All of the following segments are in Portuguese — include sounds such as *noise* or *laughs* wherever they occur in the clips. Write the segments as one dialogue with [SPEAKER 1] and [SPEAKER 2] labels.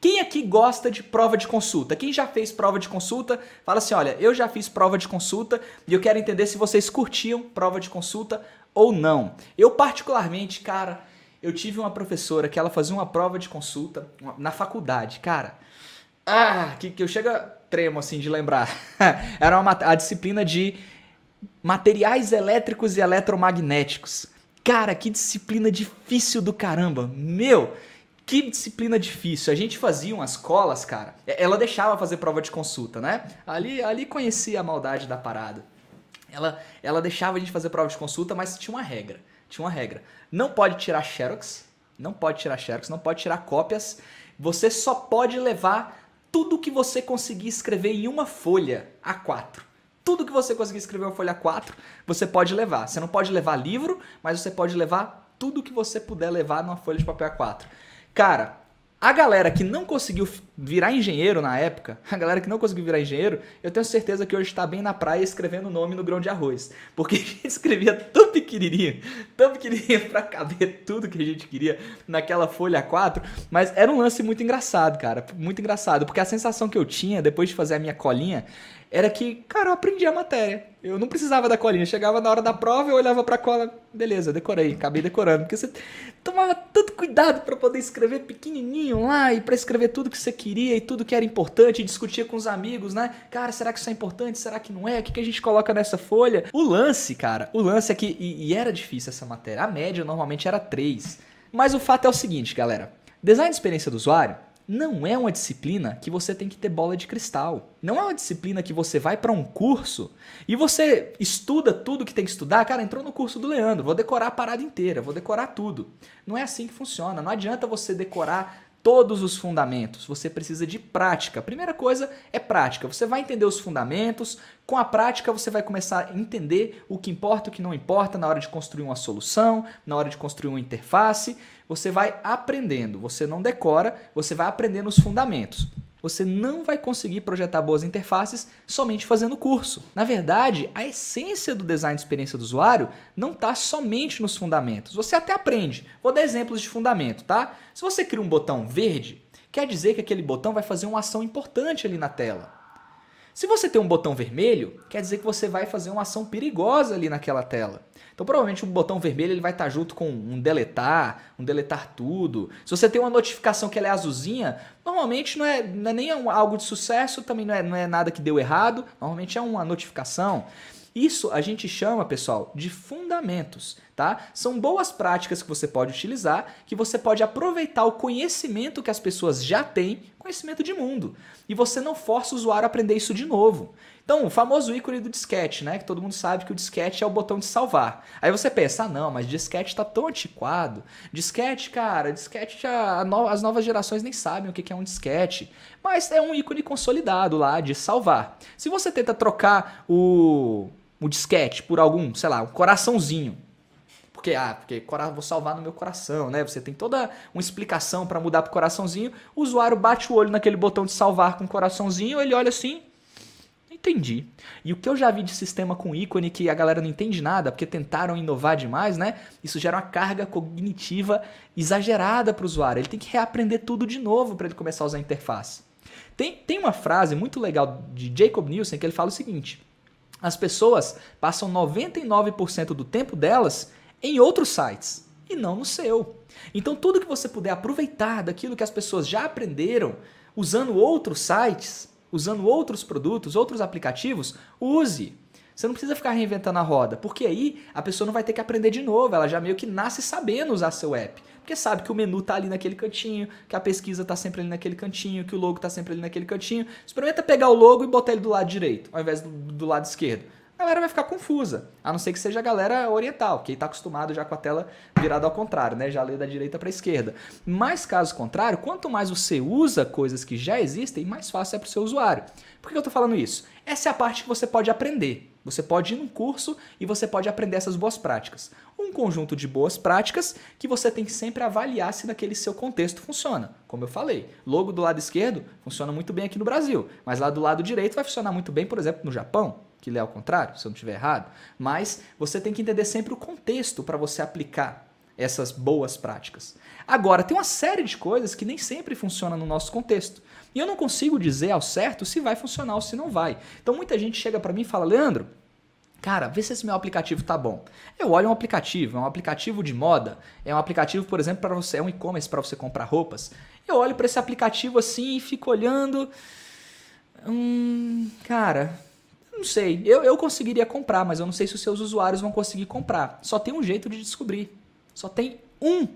[SPEAKER 1] Quem aqui gosta de prova de consulta? Quem já fez prova de consulta, fala assim: olha, eu já fiz prova de consulta e eu quero entender se vocês curtiam prova de consulta ou não. Eu, particularmente, cara, eu tive uma professora que ela fazia uma prova de consulta na faculdade, cara. Ah, que, que eu chego a tremo assim de lembrar. *laughs* Era uma, a disciplina de materiais elétricos e eletromagnéticos. Cara, que disciplina difícil do caramba. Meu! Que disciplina difícil. A gente fazia umas colas, cara. Ela deixava fazer prova de consulta, né? Ali, ali conhecia a maldade da parada. Ela, ela deixava a gente fazer prova de consulta, mas tinha uma regra. Tinha uma regra. Não pode tirar xerox, não pode tirar xerox, não pode tirar cópias. Você só pode levar tudo que você conseguir escrever em uma folha A4 tudo que você conseguir escrever uma folha a 4, você pode levar. Você não pode levar livro, mas você pode levar tudo que você puder levar numa folha de papel A4. Cara, a galera que não conseguiu virar engenheiro na época, *laughs* a galera que não conseguiu virar engenheiro, eu tenho certeza que hoje está bem na praia escrevendo o nome no grão de arroz. *laughs* Porque a gente escrevia tão pequenininho, tão pequenininho para caber tudo que a gente queria naquela folha 4. Mas era um lance muito engraçado, cara. Muito engraçado. Porque a sensação que eu tinha depois de fazer a minha colinha era que, cara, eu aprendi a matéria. Eu não precisava da colinha. Eu chegava na hora da prova, eu olhava pra cola, beleza, decorei, acabei decorando. Porque você tomava tanto cuidado para poder escrever pequenininho lá e para escrever tudo que você queria e tudo que era importante, e discutia com os amigos, né? Cara, será que isso é importante? Será que não é? O que, que a gente coloca nessa folha? O lance, cara, o lance é que. E, e era difícil essa matéria. A média normalmente era 3. Mas o fato é o seguinte, galera: design de experiência do usuário não é uma disciplina que você tem que ter bola de cristal. Não é uma disciplina que você vai para um curso e você estuda tudo que tem que estudar. Cara, entrou no curso do Leandro, vou decorar a parada inteira, vou decorar tudo. Não é assim que funciona. Não adianta você decorar todos os fundamentos. Você precisa de prática. A primeira coisa é prática. Você vai entender os fundamentos. Com a prática, você vai começar a entender o que importa o que não importa na hora de construir uma solução, na hora de construir uma interface. Você vai aprendendo. Você não decora, você vai aprendendo os fundamentos. Você não vai conseguir projetar boas interfaces somente fazendo curso. Na verdade, a essência do design de experiência do usuário não está somente nos fundamentos. Você até aprende. Vou dar exemplos de fundamento, tá? Se você cria um botão verde, quer dizer que aquele botão vai fazer uma ação importante ali na tela. Se você tem um botão vermelho, quer dizer que você vai fazer uma ação perigosa ali naquela tela. Então, provavelmente, o botão vermelho ele vai estar tá junto com um deletar, um deletar tudo. Se você tem uma notificação que ela é azulzinha, normalmente não é, não é nem algo de sucesso, também não é, não é nada que deu errado, normalmente é uma notificação. Isso a gente chama, pessoal, de fundamentos, tá? São boas práticas que você pode utilizar, que você pode aproveitar o conhecimento que as pessoas já têm conhecimento de mundo. E você não força o usuário a aprender isso de novo. Então, o famoso ícone do disquete, né? Que todo mundo sabe que o disquete é o botão de salvar. Aí você pensa, ah, não, mas disquete tá tão antiquado. Disquete, cara, disquete já. As novas gerações nem sabem o que é um disquete. Mas é um ícone consolidado lá de salvar. Se você tenta trocar o, o disquete por algum, sei lá, um coraçãozinho porque, ah, porque vou salvar no meu coração, né? Você tem toda uma explicação para mudar pro coraçãozinho. O usuário bate o olho naquele botão de salvar com coraçãozinho, ele olha assim, entendi. E o que eu já vi de sistema com ícone que a galera não entende nada, porque tentaram inovar demais, né? Isso gera uma carga cognitiva exagerada para o usuário. Ele tem que reaprender tudo de novo para ele começar a usar a interface. Tem, tem uma frase muito legal de Jacob Nielsen que ele fala o seguinte: as pessoas passam 99% do tempo delas em outros sites e não no seu. Então, tudo que você puder aproveitar daquilo que as pessoas já aprenderam usando outros sites, usando outros produtos, outros aplicativos, use. Você não precisa ficar reinventando a roda, porque aí a pessoa não vai ter que aprender de novo, ela já meio que nasce sabendo usar seu app. Porque sabe que o menu está ali naquele cantinho, que a pesquisa está sempre ali naquele cantinho, que o logo está sempre ali naquele cantinho. Experimenta pegar o logo e botar ele do lado direito, ao invés do, do lado esquerdo a galera vai ficar confusa. A não ser que seja a galera oriental, que está acostumado já com a tela virada ao contrário, né? Já lê da direita para a esquerda. Mas caso contrário, quanto mais você usa coisas que já existem, mais fácil é para o seu usuário. Por que eu estou falando isso? Essa é a parte que você pode aprender. Você pode ir num curso e você pode aprender essas boas práticas. Um conjunto de boas práticas que você tem que sempre avaliar se naquele seu contexto funciona. Como eu falei, logo do lado esquerdo funciona muito bem aqui no Brasil, mas lá do lado direito vai funcionar muito bem, por exemplo, no Japão, que lê ao contrário, se eu não estiver errado, mas você tem que entender sempre o contexto para você aplicar essas boas práticas. Agora, tem uma série de coisas que nem sempre funciona no nosso contexto. E eu não consigo dizer ao certo se vai funcionar ou se não vai. Então muita gente chega para mim e fala: "Leandro, Cara, vê se esse meu aplicativo tá bom. Eu olho um aplicativo, é um aplicativo de moda, é um aplicativo, por exemplo, para você, é um e-commerce para você comprar roupas. Eu olho para esse aplicativo assim e fico olhando, hum, cara, não sei. Eu, eu conseguiria comprar, mas eu não sei se os seus usuários vão conseguir comprar. Só tem um jeito de descobrir. Só tem um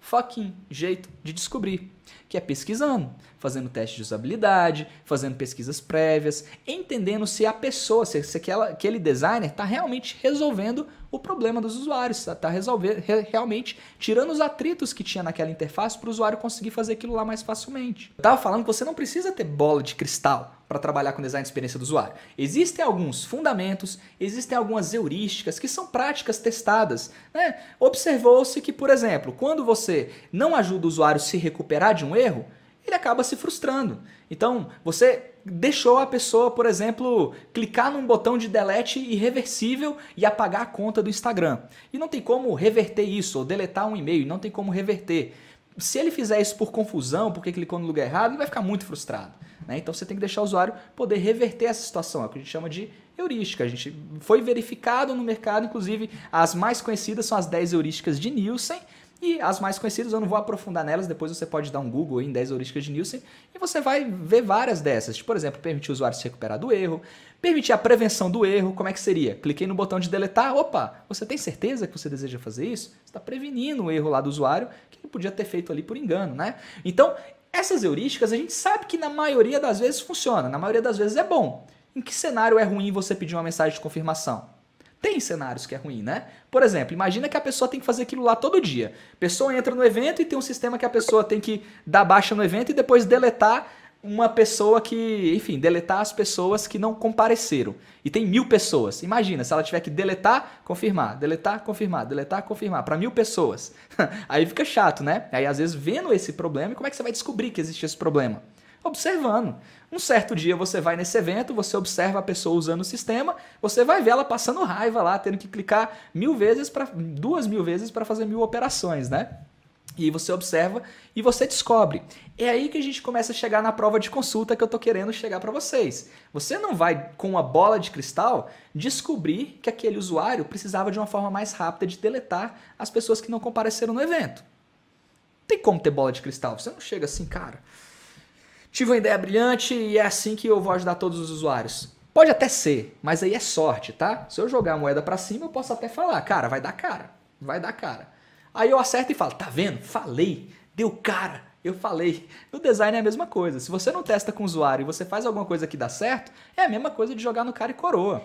[SPEAKER 1] fucking jeito de descobrir, que é pesquisando, fazendo teste de usabilidade, fazendo pesquisas prévias, entendendo se a pessoa, se, se aquela, aquele designer está realmente resolvendo o problema dos usuários, está tá resolver re, realmente tirando os atritos que tinha naquela interface para o usuário conseguir fazer aquilo lá mais facilmente. Eu estava falando que você não precisa ter bola de cristal para trabalhar com design de experiência do usuário. Existem alguns fundamentos, existem algumas heurísticas que são práticas testadas. Né? Observou-se que, por exemplo, quando você não ajuda o usuário a se recuperar de um erro, ele acaba se frustrando. Então, você deixou a pessoa, por exemplo, clicar num botão de delete irreversível e apagar a conta do Instagram. E não tem como reverter isso, ou deletar um e-mail, não tem como reverter. Se ele fizer isso por confusão, porque clicou no lugar errado, ele vai ficar muito frustrado. Né? Então você tem que deixar o usuário poder reverter essa situação, é o que a gente chama de heurística. A gente foi verificado no mercado, inclusive as mais conhecidas são as 10 heurísticas de Nielsen. E as mais conhecidas, eu não vou aprofundar nelas, depois você pode dar um Google em 10 heurísticas de Nielsen e você vai ver várias dessas. Tipo, por exemplo, permitir o usuário se recuperar do erro, permitir a prevenção do erro, como é que seria? Cliquei no botão de deletar, opa, você tem certeza que você deseja fazer isso? Você está prevenindo o erro lá do usuário que ele podia ter feito ali por engano, né? Então, essas heurísticas a gente sabe que na maioria das vezes funciona, na maioria das vezes é bom. Em que cenário é ruim você pedir uma mensagem de confirmação? Tem cenários que é ruim, né? Por exemplo, imagina que a pessoa tem que fazer aquilo lá todo dia. A pessoa entra no evento e tem um sistema que a pessoa tem que dar baixa no evento e depois deletar uma pessoa que, enfim, deletar as pessoas que não compareceram. E tem mil pessoas. Imagina, se ela tiver que deletar, confirmar, deletar, confirmar, deletar, confirmar, para mil pessoas. *laughs* Aí fica chato, né? Aí às vezes vendo esse problema, como é que você vai descobrir que existe esse problema? Observando. Um certo dia você vai nesse evento, você observa a pessoa usando o sistema, você vai ver ela passando raiva lá, tendo que clicar mil vezes para duas mil vezes para fazer mil operações, né? E você observa e você descobre. É aí que a gente começa a chegar na prova de consulta que eu tô querendo chegar para vocês. Você não vai com uma bola de cristal descobrir que aquele usuário precisava de uma forma mais rápida de deletar as pessoas que não compareceram no evento. Não tem como ter bola de cristal. Você não chega assim, cara. Tive uma ideia brilhante e é assim que eu vou ajudar todos os usuários. Pode até ser, mas aí é sorte, tá? Se eu jogar a moeda para cima, eu posso até falar, cara, vai dar cara, vai dar cara. Aí eu acerto e falo, tá vendo? Falei, deu cara, eu falei. No design é a mesma coisa. Se você não testa com o usuário e você faz alguma coisa que dá certo, é a mesma coisa de jogar no cara e coroa.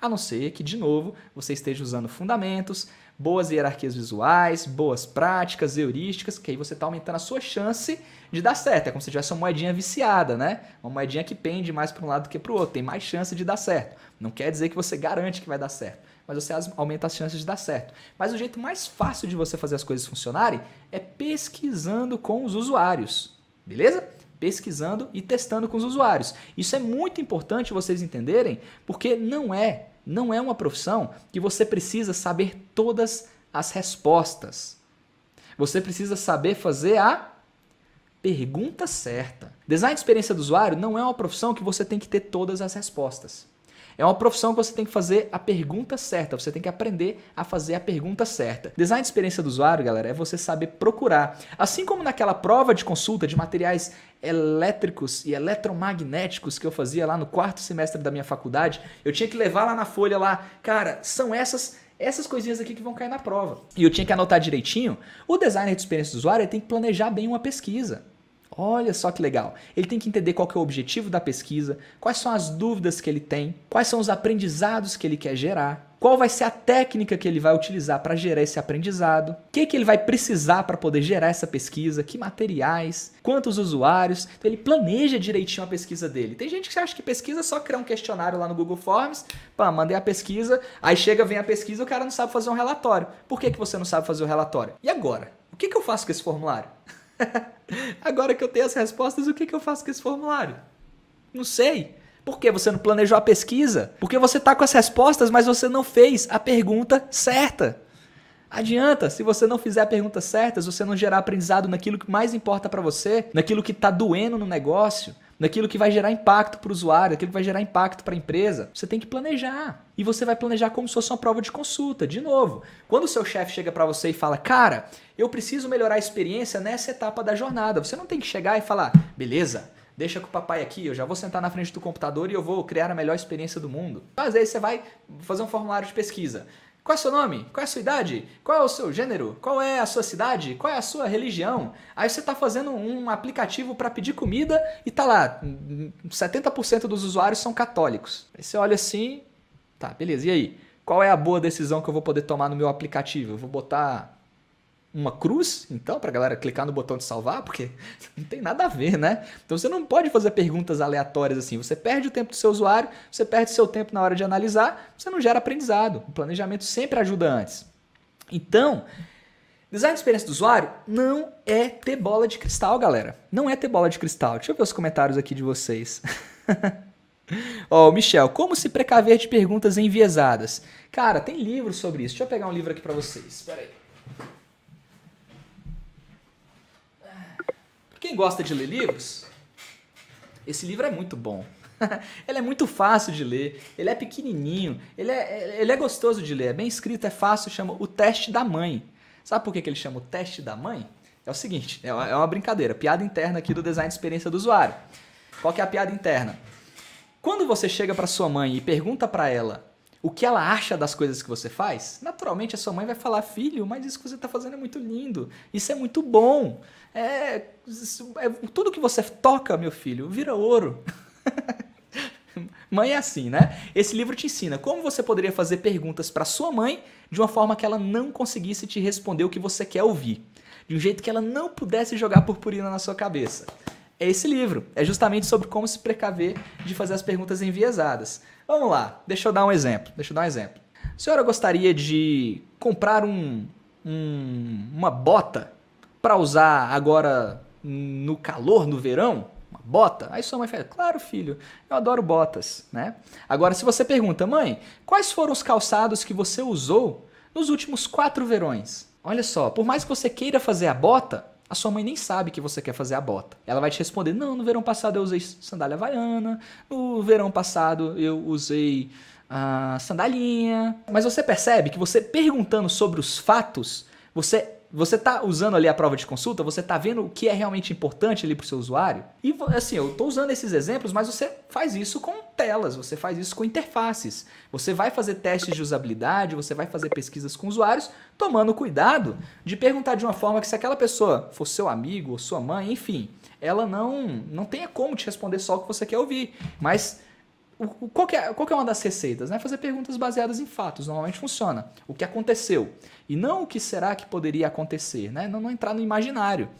[SPEAKER 1] A não ser que, de novo, você esteja usando fundamentos, boas hierarquias visuais, boas práticas, heurísticas, que aí você está aumentando a sua chance de dar certo. É como se tivesse uma moedinha viciada, né? Uma moedinha que pende mais para um lado do que para o outro, tem mais chance de dar certo. Não quer dizer que você garante que vai dar certo, mas você aumenta as chances de dar certo. Mas o jeito mais fácil de você fazer as coisas funcionarem é pesquisando com os usuários, beleza? Pesquisando e testando com os usuários. Isso é muito importante vocês entenderem, porque não é não é uma profissão que você precisa saber todas as respostas. Você precisa saber fazer a pergunta certa. Design de experiência do usuário não é uma profissão que você tem que ter todas as respostas. É uma profissão que você tem que fazer a pergunta certa, você tem que aprender a fazer a pergunta certa. Design de experiência do usuário, galera, é você saber procurar. Assim como naquela prova de consulta de materiais elétricos e eletromagnéticos que eu fazia lá no quarto semestre da minha faculdade, eu tinha que levar lá na folha lá, cara, são essas essas coisinhas aqui que vão cair na prova. E eu tinha que anotar direitinho. O designer de experiência do usuário tem que planejar bem uma pesquisa. Olha só que legal. Ele tem que entender qual que é o objetivo da pesquisa, quais são as dúvidas que ele tem, quais são os aprendizados que ele quer gerar, qual vai ser a técnica que ele vai utilizar para gerar esse aprendizado, o que, que ele vai precisar para poder gerar essa pesquisa, que materiais, quantos usuários. Então ele planeja direitinho a pesquisa dele. Tem gente que acha que pesquisa é só criar um questionário lá no Google Forms, pá, mandei a pesquisa, aí chega, vem a pesquisa e o cara não sabe fazer um relatório. Por que, que você não sabe fazer o relatório? E agora? O que, que eu faço com esse formulário? *laughs* *laughs* Agora que eu tenho as respostas, o que, que eu faço com esse formulário? Não sei. Por que você não planejou a pesquisa? Porque você está com as respostas, mas você não fez a pergunta certa. Adianta, se você não fizer perguntas certas, você não gerar aprendizado naquilo que mais importa para você, naquilo que está doendo no negócio, naquilo que vai gerar impacto para o usuário, naquilo que vai gerar impacto para a empresa, você tem que planejar. E você vai planejar como se fosse uma prova de consulta. De novo, quando o seu chefe chega para você e fala, cara, eu preciso melhorar a experiência nessa etapa da jornada, você não tem que chegar e falar, beleza, deixa com o papai aqui, eu já vou sentar na frente do computador e eu vou criar a melhor experiência do mundo. Mas aí você vai fazer um formulário de pesquisa. Qual é o seu nome? Qual é a sua idade? Qual é o seu gênero? Qual é a sua cidade? Qual é a sua religião? Aí você está fazendo um aplicativo para pedir comida e tá lá, 70% dos usuários são católicos. Aí você olha assim, tá, beleza, e aí? Qual é a boa decisão que eu vou poder tomar no meu aplicativo? Eu vou botar uma cruz, então, para a galera clicar no botão de salvar, porque *laughs* não tem nada a ver, né? Então você não pode fazer perguntas aleatórias assim. Você perde o tempo do seu usuário, você perde seu tempo na hora de analisar, você não gera aprendizado. O planejamento sempre ajuda antes. Então, design de experiência do usuário não é ter bola de cristal, galera. Não é ter bola de cristal. Deixa eu ver os comentários aqui de vocês. *laughs* Ó, oh, Michel, como se precaver de perguntas enviesadas? Cara, tem livro sobre isso. Deixa eu pegar um livro aqui para vocês. Espera aí. quem gosta de ler livros, esse livro é muito bom. *laughs* ele é muito fácil de ler, ele é pequenininho, ele é, ele é gostoso de ler, é bem escrito, é fácil, chama O Teste da Mãe. Sabe por que, que ele chama O Teste da Mãe? É o seguinte, é uma, é uma brincadeira, piada interna aqui do design de experiência do usuário. Qual que é a piada interna? Quando você chega para sua mãe e pergunta para ela o que ela acha das coisas que você faz, naturalmente a sua mãe vai falar: filho, mas isso que você está fazendo é muito lindo, isso é muito bom, é, é tudo que você toca, meu filho, vira ouro. *laughs* mãe é assim, né? Esse livro te ensina como você poderia fazer perguntas para sua mãe de uma forma que ela não conseguisse te responder o que você quer ouvir, de um jeito que ela não pudesse jogar purpurina na sua cabeça é esse livro. É justamente sobre como se precaver de fazer as perguntas enviesadas. Vamos lá, deixa eu dar um exemplo. Deixa eu dar um exemplo. A senhora gostaria de comprar um, um uma bota para usar agora no calor, no verão? Uma bota? Aí sua mãe fala, claro, filho, eu adoro botas, né? Agora, se você pergunta, mãe, quais foram os calçados que você usou nos últimos quatro verões? Olha só, por mais que você queira fazer a bota, a sua mãe nem sabe que você quer fazer a bota. Ela vai te responder: não, no verão passado eu usei sandália havaiana, no verão passado eu usei a ah, sandalinha. Mas você percebe que você perguntando sobre os fatos, você você está usando ali a prova de consulta, você está vendo o que é realmente importante ali para o seu usuário. E assim, eu estou usando esses exemplos, mas você faz isso com telas, você faz isso com interfaces. Você vai fazer testes de usabilidade, você vai fazer pesquisas com usuários, tomando cuidado de perguntar de uma forma que se aquela pessoa for seu amigo ou sua mãe, enfim, ela não, não tenha como te responder só o que você quer ouvir. Mas o, qual, é, qual é uma das receitas? Né? Fazer perguntas baseadas em fatos, normalmente funciona. O que aconteceu. E não o que será que poderia acontecer, né? Não, não entrar no imaginário.